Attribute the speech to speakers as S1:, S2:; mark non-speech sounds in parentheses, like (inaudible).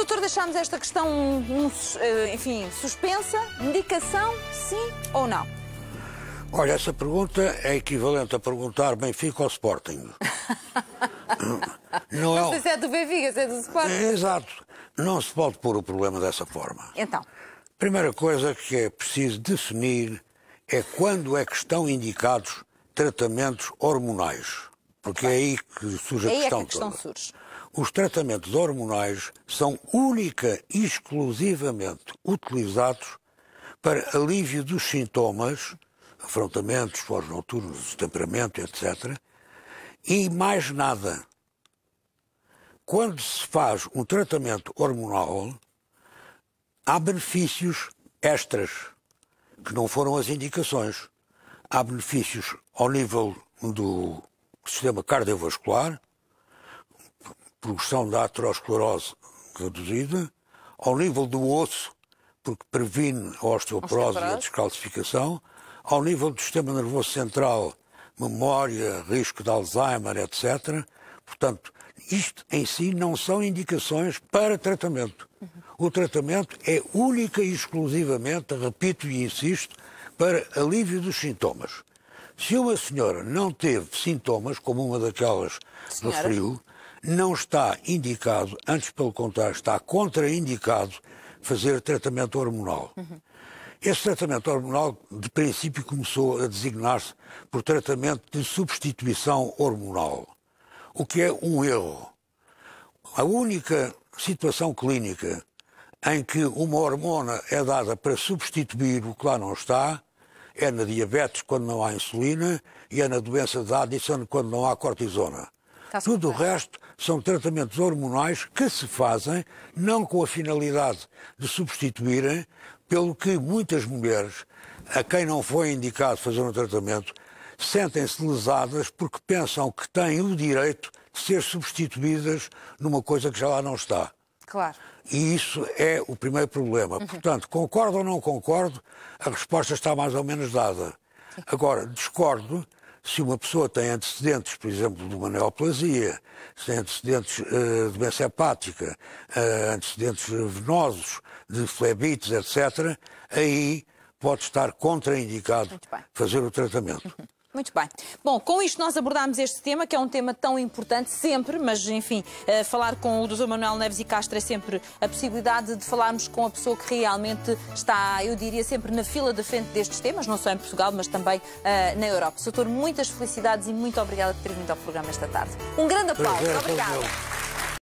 S1: doutor, deixámos esta questão, um, eh, enfim, suspensa. Medicação, sim ou não?
S2: Olha, essa pergunta é equivalente a perguntar Benfica ou Sporting. (laughs) não, é... sei
S1: se é do Benfica, se é do
S2: Sporting. É, exato. Não se pode pôr o problema dessa forma. Então? Primeira coisa que é preciso definir é quando é que estão indicados tratamentos hormonais porque é aí que surge a aí questão. É que a questão toda. surge. Os tratamentos hormonais são única e exclusivamente utilizados para alívio dos sintomas, afrontamentos, foros noturnos, temperamento, etc. E mais nada. Quando se faz um tratamento hormonal, há benefícios extras, que não foram as indicações. Há benefícios ao nível do sistema cardiovascular, progressão da aterosclerose reduzida, ao nível do osso, porque previne a osteoporose e a descalcificação, ao nível do sistema nervoso central, memória, risco de Alzheimer, etc. Portanto, isto em si não são indicações para tratamento. O tratamento é única e exclusivamente, repito e insisto, para alívio dos sintomas. Se uma senhora não teve sintomas, como uma daquelas senhora. referiu, não está indicado, antes pelo contrário, está contraindicado fazer tratamento hormonal. Uhum. Esse tratamento hormonal, de princípio, começou a designar-se por tratamento de substituição hormonal, o que é um erro. A única situação clínica em que uma hormona é dada para substituir o que lá não está é na diabetes quando não há insulina e é na doença de Addison quando não há cortisona. Tudo o resto são tratamentos hormonais que se fazem não com a finalidade de substituírem, pelo que muitas mulheres, a quem não foi indicado fazer um tratamento, sentem-se lesadas porque pensam que têm o direito de ser substituídas numa coisa que já lá não está. Claro. E isso é o primeiro problema. Uhum. Portanto, concordo ou não concordo, a resposta está mais ou menos dada. Agora, discordo se uma pessoa tem antecedentes, por exemplo, de uma neoplasia, se tem antecedentes uh, de doença hepática, uh, antecedentes venosos, de flebites, etc., aí pode estar contraindicado fazer o tratamento. Uhum.
S1: Muito bem. Bom, com isto nós abordámos este tema, que é um tema tão importante sempre, mas enfim, eh, falar com o Dr. Manuel Neves e Castro é sempre a possibilidade de falarmos com a pessoa que realmente está, eu diria, sempre na fila da frente destes temas, não só em Portugal, mas também uh, na Europa. Doutor, muitas felicidades e muito obrigada por ter vindo ao programa esta tarde. Um grande aplauso. Obrigada.